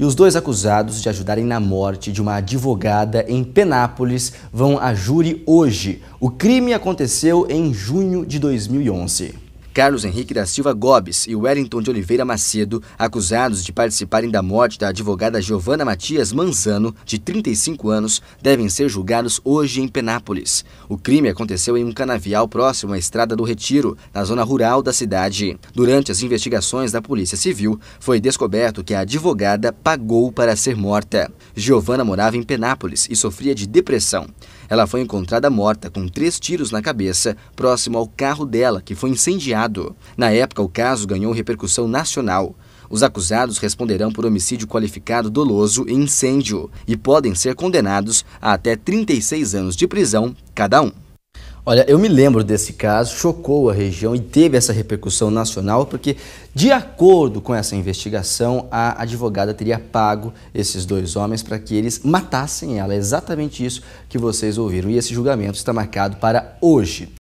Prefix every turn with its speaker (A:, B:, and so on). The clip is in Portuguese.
A: e os dois acusados de ajudarem na morte de uma advogada em Penápolis vão a júri hoje. O crime aconteceu em junho de 2011. Carlos Henrique da Silva Gobes e Wellington de Oliveira Macedo, acusados de participarem da morte da advogada Giovana Matias Manzano, de 35 anos, devem ser julgados hoje em Penápolis. O crime aconteceu em um canavial próximo à Estrada do Retiro, na zona rural da cidade. Durante as investigações da Polícia Civil, foi descoberto que a advogada pagou para ser morta. Giovana morava em Penápolis e sofria de depressão. Ela foi encontrada morta com três tiros na cabeça, próximo ao carro dela, que foi incendiado na época, o caso ganhou repercussão nacional. Os acusados responderão por homicídio qualificado doloso e incêndio e podem ser condenados a até 36 anos de prisão cada um. Olha, eu me lembro desse caso, chocou a região e teve essa repercussão nacional, porque, de acordo com essa investigação, a advogada teria pago esses dois homens para que eles matassem ela. É exatamente isso que vocês ouviram. E esse julgamento está marcado para hoje.